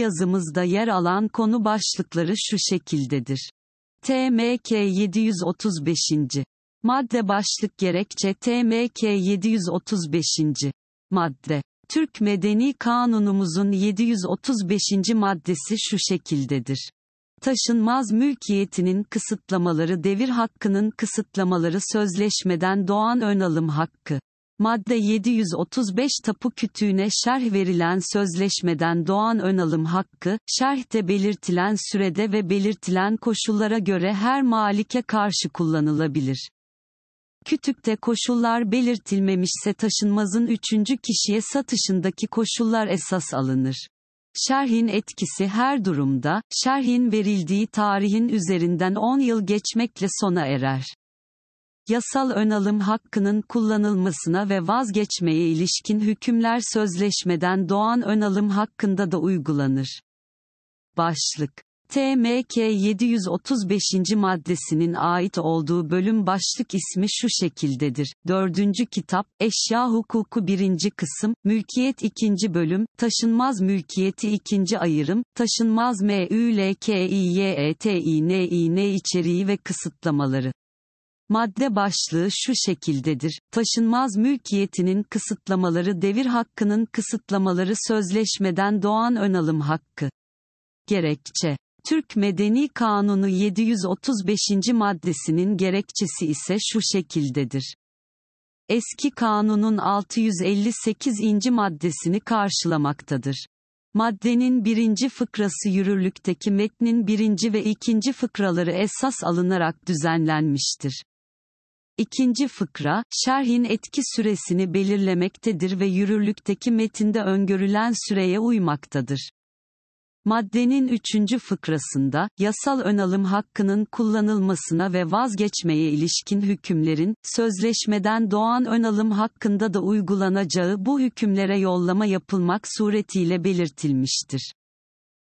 yazımızda yer alan konu başlıkları şu şekildedir. TMK 735. Madde başlık gerekçe TMK 735. Madde Türk Medeni Kanunumuzun 735. maddesi şu şekildedir. Taşınmaz mülkiyetinin kısıtlamaları devir hakkının kısıtlamaları sözleşmeden doğan ön hakkı. Madde 735 tapu kütüğüne şerh verilen sözleşmeden doğan önalım hakkı, şerhte belirtilen sürede ve belirtilen koşullara göre her malike karşı kullanılabilir. Kütükte koşullar belirtilmemişse taşınmazın üçüncü kişiye satışındaki koşullar esas alınır. Şerhin etkisi her durumda, şerhin verildiği tarihin üzerinden 10 yıl geçmekle sona erer yasal önalım hakkının kullanılmasına ve vazgeçmeye ilişkin hükümler sözleşmeden doğan önalım hakkında da uygulanır. Başlık TMK 735. maddesinin ait olduğu bölüm başlık ismi şu şekildedir. 4. kitap, Eşya Hukuku 1. kısım, Mülkiyet 2. bölüm, Taşınmaz Mülkiyeti 2. ayırım, Taşınmaz MÜLKİYETİNİN içeriği ve kısıtlamaları. Madde başlığı şu şekildedir. Taşınmaz mülkiyetinin kısıtlamaları devir hakkının kısıtlamaları sözleşmeden doğan önalım hakkı. Gerekçe Türk Medeni Kanunu 735. maddesinin gerekçesi ise şu şekildedir. Eski kanunun 658. maddesini karşılamaktadır. Maddenin birinci fıkrası yürürlükteki metnin birinci ve ikinci fıkraları esas alınarak düzenlenmiştir. İkinci fıkra, şerhin etki süresini belirlemektedir ve yürürlükteki metinde öngörülen süreye uymaktadır. Maddenin üçüncü fıkrasında, yasal önalım hakkının kullanılmasına ve vazgeçmeye ilişkin hükümlerin, sözleşmeden doğan önalım hakkında da uygulanacağı bu hükümlere yollama yapılmak suretiyle belirtilmiştir.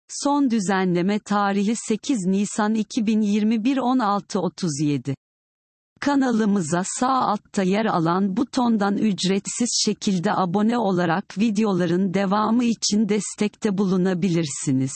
Son düzenleme tarihi 8 Nisan 2021 16.37 Kanalımıza sağ altta yer alan butondan ücretsiz şekilde abone olarak videoların devamı için destekte bulunabilirsiniz.